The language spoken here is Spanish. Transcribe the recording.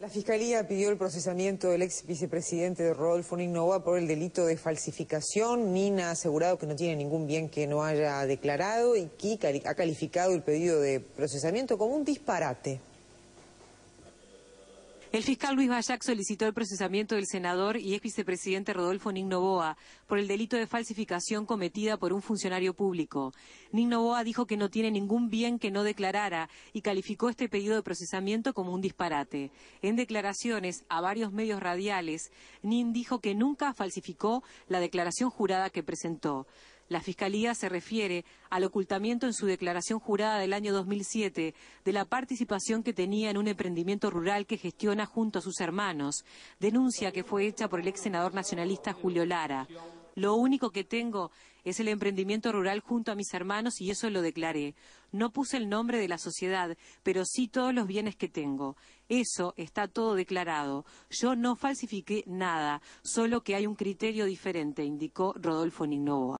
La Fiscalía pidió el procesamiento del ex vicepresidente Rodolfo Ninova por el delito de falsificación. Nina ha asegurado que no tiene ningún bien que no haya declarado y que ha calificado el pedido de procesamiento como un disparate. El fiscal Luis Bayac solicitó el procesamiento del senador y ex vicepresidente Rodolfo Nignoboa por el delito de falsificación cometida por un funcionario público. Nignoboa dijo que no tiene ningún bien que no declarara y calificó este pedido de procesamiento como un disparate. En declaraciones a varios medios radiales, Nin dijo que nunca falsificó la declaración jurada que presentó. La Fiscalía se refiere al ocultamiento en su declaración jurada del año 2007 de la participación que tenía en un emprendimiento rural que gestiona junto a sus hermanos, denuncia que fue hecha por el ex senador nacionalista Julio Lara. Lo único que tengo es el emprendimiento rural junto a mis hermanos y eso lo declaré. No puse el nombre de la sociedad, pero sí todos los bienes que tengo. Eso está todo declarado. Yo no falsifiqué nada, solo que hay un criterio diferente, indicó Rodolfo Ninovo.